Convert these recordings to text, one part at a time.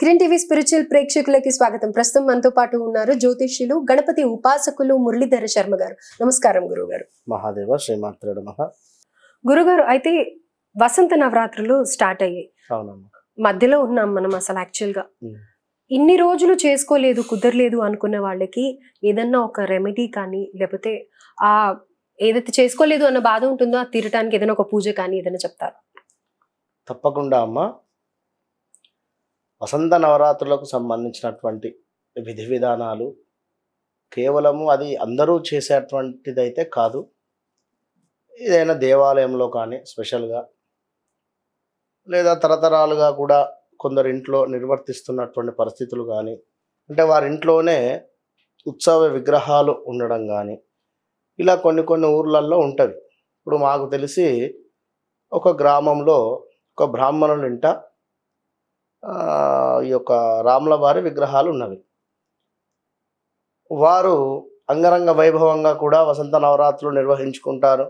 Kiran TV spiritual ప్రేక్షకులకి స్వాగతం ప్రస్తుతం మనతో పాటు ఉన్నారు జ్యోతిష్యులు గణపతి ఉపాసకులు మురళీధర శర్మ గారు నమస్కారం గురుగారు మహాదేవ శ్రీమాత్ర గురుగారు అయితే వసంత నవరాత్రులు స్టార్ట్ అయ్యాయి మధ్యలో ఉన్నాం మనం అసలు యాక్చువల్గా ఇన్ని రోజులు చేసుకోలేదు కుదరలేదు అనుకున్న వాళ్ళకి ఏదన్నా ఒక రెమెడీ కానీ లేకపోతే ఆ ఏదైతే చేసుకోలేదు అన్న బాధ ఉంటుందో ఆ తీరటానికి ఏదైనా ఒక పూజ కానీ ఏదైనా చెప్తారు తప్పకుండా అమ్మ వసంత నవరాత్రులకు సంబంధించినటువంటి విధి విధానాలు కేవలము అది అందరూ చేసేటువంటిదైతే కాదు ఏదైనా దేవాలయంలో కానీ స్పెషల్గా లేదా తరతరాలుగా కూడా కొందరు ఇంట్లో నిర్వర్తిస్తున్నటువంటి పరిస్థితులు కానీ అంటే వారింట్లోనే ఉత్సవ విగ్రహాలు ఉండడం కానీ ఇలా కొన్ని కొన్ని ఊర్లల్లో ఉంటుంది ఇప్పుడు మాకు తెలిసి ఒక గ్రామంలో ఒక బ్రాహ్మణులు ఇంటా ఈ యొక్క రాముల వారి విగ్రహాలు ఉన్నవి వారు అంగరంగ వైభవంగా కూడా వసంత నవరాత్రులు నిర్వహించుకుంటారు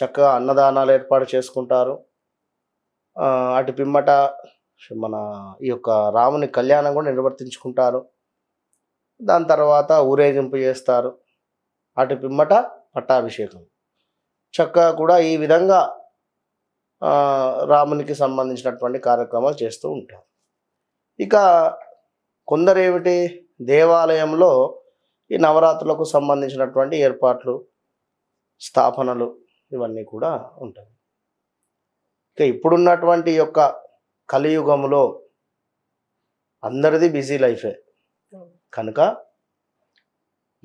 చక్కగా అన్నదానాలు ఏర్పాటు చేసుకుంటారు అటు పిమ్మట మన ఈ యొక్క రాముని కళ్యాణం కూడా నిర్వర్తించుకుంటారు దాని తర్వాత ఊరేగింపు చేస్తారు అటు పిమ్మట పట్టాభిషేకం చక్కగా కూడా ఈ విధంగా రామునికి సంబంధించినటువంటి కార్యక్రమాలు చేస్తూ ఉంటారు ఇక కొందరేమిటి దేవాలయంలో ఈ నవరాత్రులకు సంబంధించినటువంటి ఏర్పాట్లు స్థాపనలు ఇవన్నీ కూడా ఉంటాయి ఇక ఇప్పుడున్నటువంటి యొక్క కలియుగంలో అందరిది బిజీ లైఫే కనుక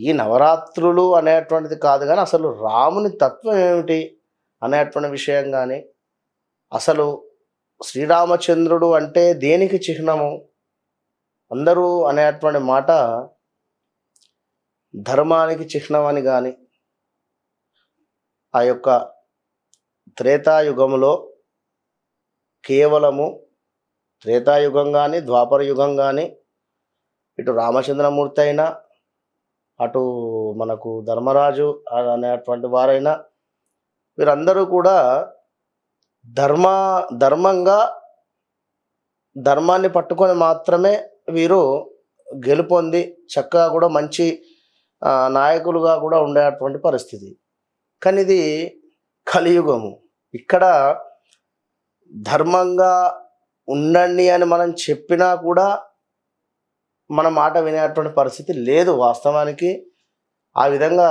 ఈ నవరాత్రులు అనేటువంటిది కాదు కానీ అసలు రాముని తత్వం ఏమిటి అనేటువంటి విషయం కానీ అసలు శ్రీరామచంద్రుడు అంటే దేనికి చిహ్నము అందరూ అనేటువంటి మాట ధర్మానికి చిహ్నం అని కానీ ఆ యొక్క త్రేతాయుగంలో కేవలము త్రేతాయుగం కానీ ద్వాపర యుగం కానీ ఇటు రామచంద్రమూర్తి అయినా అటు మనకు ధర్మరాజు అనేటువంటి వారైనా వీరందరూ కూడా ధర్మ ధర్మంగా ధర్మాన్ని పట్టుకొని మాత్రమే వీరు గెలుపొంది చక్కగా కూడా మంచి నాయకులుగా కూడా ఉండేటువంటి పరిస్థితి కానీ ఇది కలియుగము ఇక్కడ ధర్మంగా ఉండండి అని మనం చెప్పినా కూడా మన మాట వినేటువంటి పరిస్థితి లేదు వాస్తవానికి ఆ విధంగా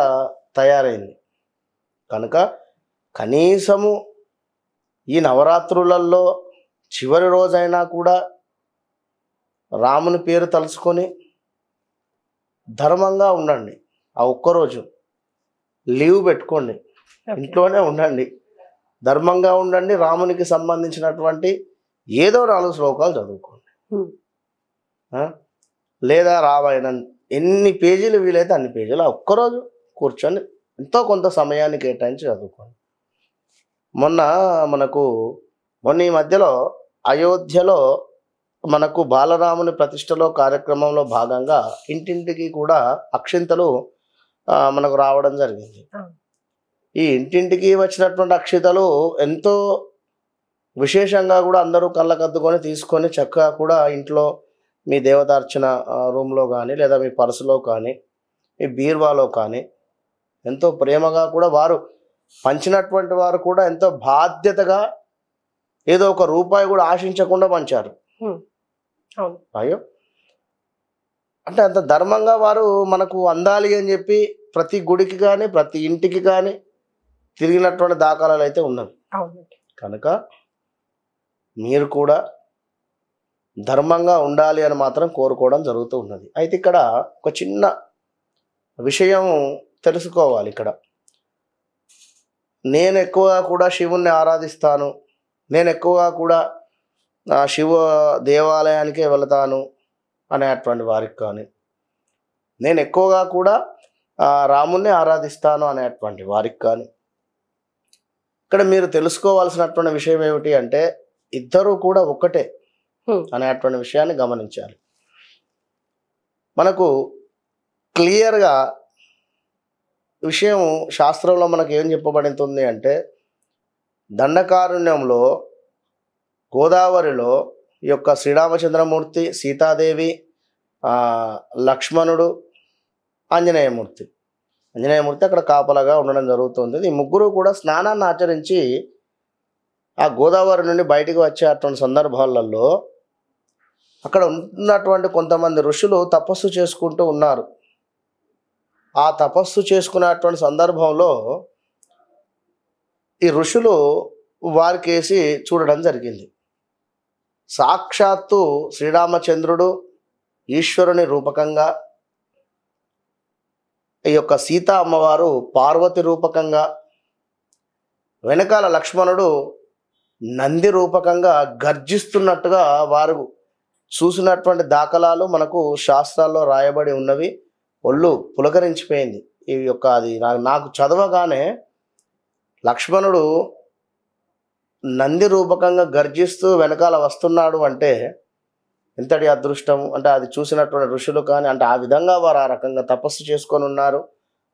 తయారైంది కనుక కనీసము ఈ నవరాత్రులలో చివరి రోజైనా కూడా రాముని పేరు తలుచుకొని ధర్మంగా ఉండండి ఆ ఒక్కరోజు లీవ్ పెట్టుకోండి ఇంట్లోనే ఉండండి ధర్మంగా ఉండండి రామునికి సంబంధించినటువంటి ఏదో నాలుగు శ్లోకాలు చదువుకోండి లేదా రామాయణం ఎన్ని పేజీలు వీలైతే అన్ని పేజీలు ఆ ఒక్కరోజు కూర్చొని ఎంతో కొంత సమయాన్ని కేటాయించి చదువుకోండి మొన్న మనకు మొన్న ఈ మధ్యలో అయోధ్యలో మనకు బాలరాముని ప్రతిష్టలో కార్యక్రమంలో భాగంగా ఇంటింటికి కూడా అక్షింతలు మనకు రావడం జరిగింది ఈ ఇంటింటికి వచ్చినటువంటి అక్షితలు ఎంతో విశేషంగా కూడా అందరూ కళ్ళకద్దుకొని తీసుకొని చక్కగా కూడా ఇంట్లో మీ దేవతార్చన రూమ్లో కానీ లేదా మీ పర్సులో కానీ మీ బీర్వాలో కానీ ఎంతో ప్రేమగా కూడా వారు పంచినటువంటి వారు కూడా ఎంతో బాధ్యతగా ఏదో ఒక రూపాయి కూడా ఆశించకుండా పంచారు అయ్యో అంటే అంత ధర్మంగా వారు మనకు అందాలి అని చెప్పి ప్రతి గుడికి కానీ ప్రతి ఇంటికి కానీ తిరిగినటువంటి దాఖలాలు అయితే ఉన్నవి కనుక మీరు కూడా ధర్మంగా ఉండాలి అని మాత్రం కోరుకోవడం జరుగుతూ ఉన్నది అయితే ఇక్కడ ఒక చిన్న విషయం తెలుసుకోవాలి ఇక్కడ నేను ఎక్కువగా కూడా శివుణ్ణి ఆరాధిస్తాను నేను ఎక్కువగా కూడా శివ దేవాలయానికే వెళతాను అనేటువంటి వారికి కానీ నేను ఎక్కువగా కూడా రాముణ్ణి ఆరాధిస్తాను అనేటువంటి వారికి కానీ ఇక్కడ మీరు తెలుసుకోవాల్సినటువంటి విషయం ఏమిటి అంటే ఇద్దరూ కూడా ఒక్కటే అనేటువంటి విషయాన్ని గమనించాలి మనకు క్లియర్గా విషయం శాస్త్రంలో మనకు ఏం చెప్పబడుతుంది అంటే దండకారుణ్యంలో గోదావరిలో యొక్క శ్రీరామచంద్రమూర్తి సీతాదేవి లక్ష్మణుడు ఆంజనేయమూర్తి ఆంజనేయమూర్తి అక్కడ కాపలాగా ఉండడం జరుగుతుంది ఈ ముగ్గురు కూడా స్నానాన్ని ఆచరించి ఆ గోదావరి నుండి బయటికి వచ్చే అటువంటి సందర్భాలలో అక్కడ ఉన్నటువంటి కొంతమంది ఋషులు తపస్సు చేసుకుంటూ ఉన్నారు ఆ తపస్సు చేసుకున్నటువంటి సందర్భంలో ఈ ఋషులు వారికేసి చూడడం జరిగింది సాక్షాత్తు శ్రీరామచంద్రుడు ఈశ్వరుని రూపకంగా ఈ యొక్క సీతా అమ్మవారు పార్వతి రూపకంగా వెనకాల లక్ష్మణుడు నంది రూపకంగా గర్జిస్తున్నట్టుగా వారు చూసినటువంటి దాఖలాలు మనకు శాస్త్రాల్లో రాయబడి ఉన్నవి ఒళ్ళు పులకరించిపోయింది ఈ యొక్క అది నాకు చదవగానే లక్ష్మణుడు నంది రూపకంగా గర్జిస్తూ వెనకాల వస్తున్నాడు అంటే ఎంతటి అదృష్టం అంటే అది చూసినటువంటి ఋషులు కానీ అంటే ఆ విధంగా వారు ఆ రకంగా తపస్సు చేసుకొని ఉన్నారు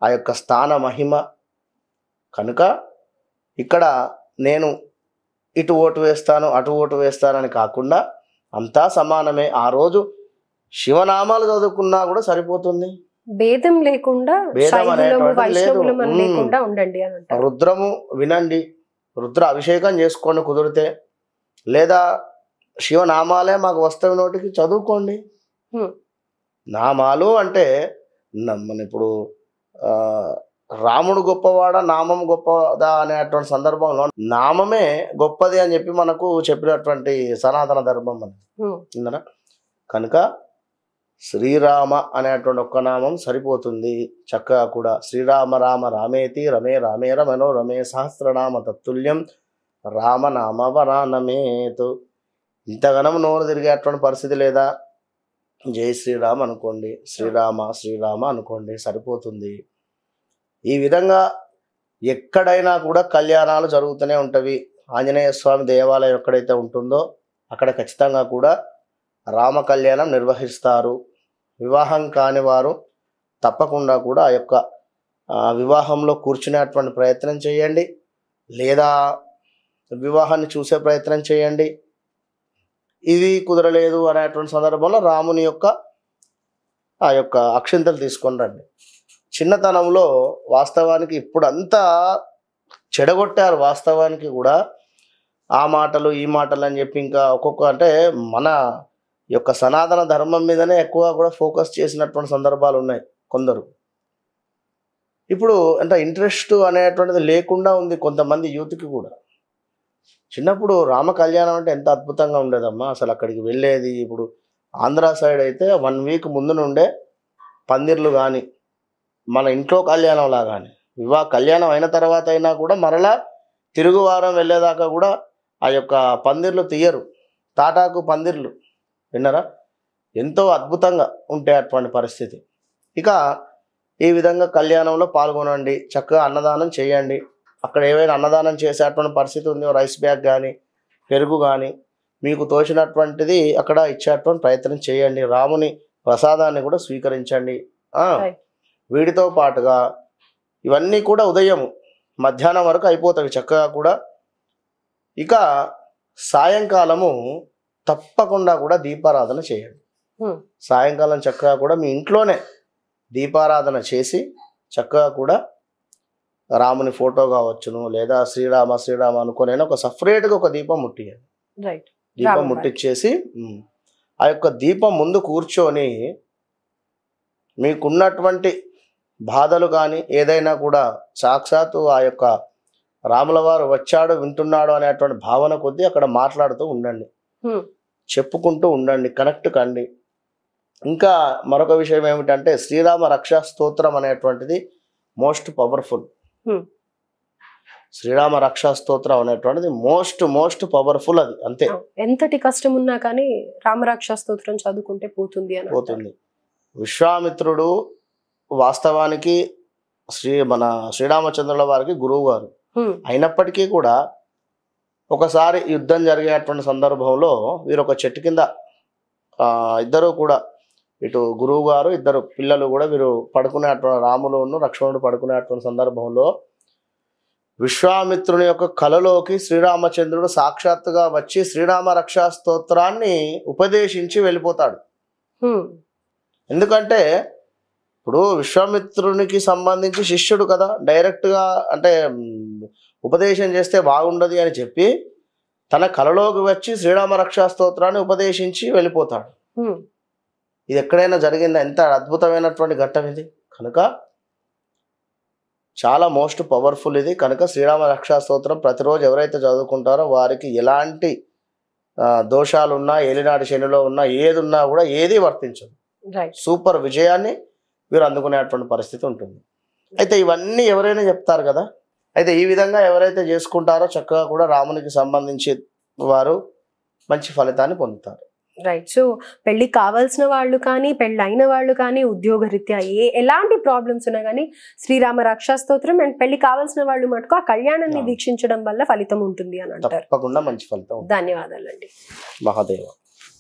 ఆ యొక్క స్థాన మహిమ కనుక ఇక్కడ నేను ఇటు ఓటు వేస్తాను అటు ఓటు వేస్తానని కాకుండా అంతా సమానమే ఆ రోజు శివనామాలు చదువుకున్నా కూడా సరిపోతుంది భేదం లేకుండా లేకుండా ఉండండి రుద్రము వినండి రుద్ర అభిషేకం చేసుకోండి కుదిరితే లేదా శివనామాలే మాకు వస్తాయి నోటికి చదువుకోండి నామాలు అంటే మన ఇప్పుడు రాముడు గొప్పవాడ నామం గొప్పదా అనేటువంటి సందర్భంలో నామమే గొప్పది అని చెప్పి మనకు చెప్పినటువంటి సనాతన ధర్మం అని కనుక శ్రీరామ అనేటువంటి ఒక్క నామం సరిపోతుంది చక్కగా కూడా శ్రీరామ రామ రామేతి రమే రామే రమనో రమే సహస్రనామ తత్తుల్యం రామనామ వరానమేతు ఇంతగనం నోరు తిరిగేటువంటి పరిస్థితి లేదా జై శ్రీరామ్ అనుకోండి శ్రీరామ శ్రీరామ అనుకోండి సరిపోతుంది ఈ విధంగా ఎక్కడైనా కూడా కళ్యాణాలు జరుగుతూనే ఉంటవి ఆంజనేయ స్వామి దేవాలయం ఎక్కడైతే ఉంటుందో అక్కడ ఖచ్చితంగా కూడా రామ కళ్యాణం నిర్వహిస్తారు వివాహం కాని వారు తప్పకుండా కూడా ఆ యొక్క వివాహంలో కూర్చునేటువంటి ప్రయత్నం చేయండి లేదా వివాహాన్ని చూసే ప్రయత్నం చేయండి ఇది కుదరలేదు అనేటువంటి సందర్భంలో రాముని యొక్క ఆ యొక్క అక్షింతలు తీసుకొని రండి చిన్నతనంలో వాస్తవానికి ఇప్పుడంతా చెడగొట్టారు వాస్తవానికి కూడా ఆ మాటలు ఈ మాటలు అని చెప్పి ఇంకా ఒక్కొక్క అంటే మన యొక్క సనాతన ధర్మం మీదనే ఎక్కువగా కూడా ఫోకస్ చేసినటువంటి సందర్భాలు ఉన్నాయి కొందరు ఇప్పుడు అంటే ఇంట్రెస్ట్ అనేటువంటిది లేకుండా ఉంది కొంతమంది యూత్కి కూడా చిన్నప్పుడు రామ కళ్యాణం అంటే ఎంత అద్భుతంగా ఉండేదమ్మా అసలు అక్కడికి వెళ్ళేది ఇప్పుడు ఆంధ్ర సైడ్ అయితే వన్ వీక్ ముందు నుండే పందిర్లు కానీ మన ఇంట్లో కళ్యాణంలా కానీ వివాహ కళ్యాణం అయిన తర్వాత అయినా కూడా మరలా తిరుగువారం వెళ్ళేదాకా కూడా ఆ యొక్క పందిర్లు తీయరు తాటాకు పందిర్లు విన్నారా ఎంతో అద్భుతంగా ఉంటే అటువంటి పరిస్థితి ఇక ఈ విధంగా కళ్యాణంలో పాల్గొనండి చక్కగా అన్నదానం చేయండి అక్కడ ఏవైనా అన్నదానం చేసేటువంటి పరిస్థితి ఉందో రైస్ బ్యాగ్ కానీ పెరుగు కానీ మీకు తోచినటువంటిది అక్కడ ఇచ్చేటువంటి ప్రయత్నం చేయండి రాముని ప్రసాదాన్ని కూడా స్వీకరించండి వీటితో పాటుగా ఇవన్నీ కూడా ఉదయం మధ్యాహ్నం వరకు అయిపోతాయి చక్కగా కూడా ఇక సాయంకాలము తప్పకుండా కూడా దీపారాధన చేయండి సాయంకాలం చక్కగా కూడా మీ ఇంట్లోనే దీపారాధన చేసి చక్కగా కూడా రాముని ఫోటో కావచ్చును లేదా శ్రీరామ శ్రీరామ అనుకునైనా ఒక సపరేట్గా ఒక దీపం ముట్టియండి దీపం ముట్టించేసి ఆ యొక్క దీపం ముందు కూర్చొని మీకున్నటువంటి బాధలు కానీ ఏదైనా కూడా సాక్షాత్తు ఆ యొక్క రాములవారు వచ్చాడు వింటున్నాడు అనేటువంటి భావన కొద్దీ అక్కడ మాట్లాడుతూ ఉండండి చెప్పుకుంటూ ఉండండి కనెక్ట్ కండి ఇంకా మరొక విషయం ఏమిటంటే శ్రీరామ రక్షా స్తోత్రం అనేటువంటిది మోస్ట్ పవర్ఫుల్ శ్రీరామ రక్షా స్తోత్రం అనేటువంటిది మోస్ట్ మోస్ట్ పవర్ఫుల్ అది అంతే ఎంతటి కష్టం ఉన్నా కానీ రామరక్ష స్తోత్రం చదువుకుంటే పోతుంది అని పోతుంది విశ్వామిత్రుడు వాస్తవానికి శ్రీ మన శ్రీరామచంద్రుల వారికి గురువు గారు అయినప్పటికీ కూడా ఒకసారి యుద్ధం జరిగేటువంటి సందర్భంలో వీరు ఒక చెట్టు కింద ఇద్దరు కూడా ఇటు గురువు గారు ఇద్దరు పిల్లలు కూడా వీరు పడుకునేటువంటి రాములోను లక్ష్మణుడు పడుకునేటువంటి సందర్భంలో విశ్వామిత్రుని యొక్క కలలోకి శ్రీరామచంద్రుడు సాక్షాత్తుగా వచ్చి శ్రీరామ రక్షా స్తోత్రాన్ని ఉపదేశించి వెళ్ళిపోతాడు ఎందుకంటే ఇప్పుడు విశ్వామిత్రునికి సంబంధించి శిష్యుడు కదా డైరెక్ట్గా అంటే ఉపదేశం చేస్తే బాగుండదు అని చెప్పి తన కలలోకి వచ్చి శ్రీరామ రక్షా స్తోత్రాన్ని ఉపదేశించి వెళ్ళిపోతాడు ఇది ఎక్కడైనా జరిగిందా ఎంత అద్భుతమైనటువంటి ఘట్టం ఇది కనుక చాలా మోస్ట్ పవర్ఫుల్ ఇది కనుక శ్రీరామ రక్షా స్తోత్రం ప్రతిరోజు ఎవరైతే చదువుకుంటారో వారికి ఎలాంటి దోషాలున్నా ఏలినాటి శనిలో ఉన్నా ఏది ఉన్నా కూడా ఏది వర్తించదు సూపర్ విజయాన్ని వీరు అందుకునేటువంటి పరిస్థితి ఉంటుంది అయితే ఇవన్నీ ఎవరైనా చెప్తారు కదా అయితే ఈ విధంగా ఎవరైతే చేసుకుంటారో చక్కగా కూడా రామునికి సంబంధించి వారు మంచి ఫలితాన్ని పొందుతారు రైట్ సో పెళ్లి కావాల్సిన వాళ్ళు కానీ పెళ్లి అయిన వాళ్ళు కానీ ఉద్యోగరీత్యా ఏ ఎలాంటి ప్రాబ్లమ్స్ ఉన్నా కానీ శ్రీరామ రక్షా స్తోత్రం అండ్ పెళ్లి కావాల్సిన వాళ్ళు మటుకు ఆ కళ్యాణాన్ని దీక్షించడం వల్ల ఫలితం ఉంటుంది అని అంటారు తప్పకుండా మంచి ఫలితం ధన్యవాదాలండి మహాదేవా